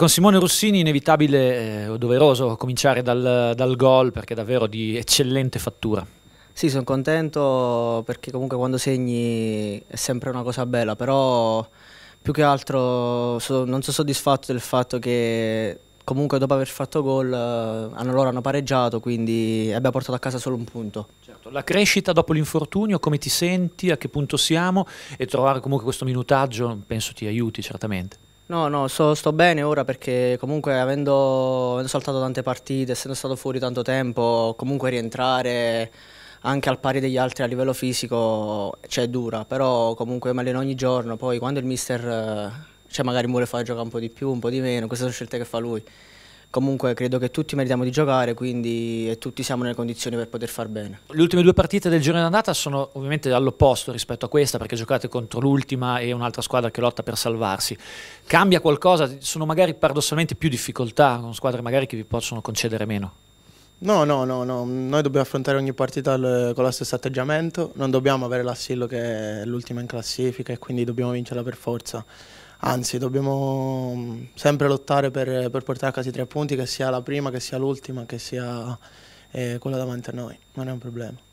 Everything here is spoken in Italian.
Con Simone Rossini inevitabile eh, o eh, doveroso cominciare dal, dal gol perché è davvero di eccellente fattura. Sì, sono contento perché comunque quando segni è sempre una cosa bella, però più che altro so, non sono soddisfatto del fatto che comunque dopo aver fatto gol eh, hanno, loro hanno pareggiato, quindi abbia portato a casa solo un punto. Certo. La crescita dopo l'infortunio, come ti senti, a che punto siamo e trovare comunque questo minutaggio penso ti aiuti certamente. No, no, sto, sto, bene ora perché comunque avendo, avendo, saltato tante partite, essendo stato fuori tanto tempo, comunque rientrare anche al pari degli altri a livello fisico cioè, è dura, però comunque mi alleno ogni giorno, poi quando il mister eh, cioè, magari vuole fare giocare un po' di più, un po' di meno, queste sono scelte che fa lui comunque credo che tutti meritiamo di giocare quindi e tutti siamo nelle condizioni per poter far bene. Le ultime due partite del girone d'andata sono ovviamente all'opposto rispetto a questa perché giocate contro l'ultima e un'altra squadra che lotta per salvarsi. Cambia qualcosa? Sono magari paradossalmente più difficoltà, con squadre magari che vi possono concedere meno? No, no, no, no, noi dobbiamo affrontare ogni partita con lo stesso atteggiamento, non dobbiamo avere l'assillo che è l'ultima in classifica e quindi dobbiamo vincerla per forza anzi dobbiamo mm, sempre lottare per, per, portare a casa i tre punti, che sia la prima, che sia l'ultima, che sia eh, quella davanti a noi, non è un problema.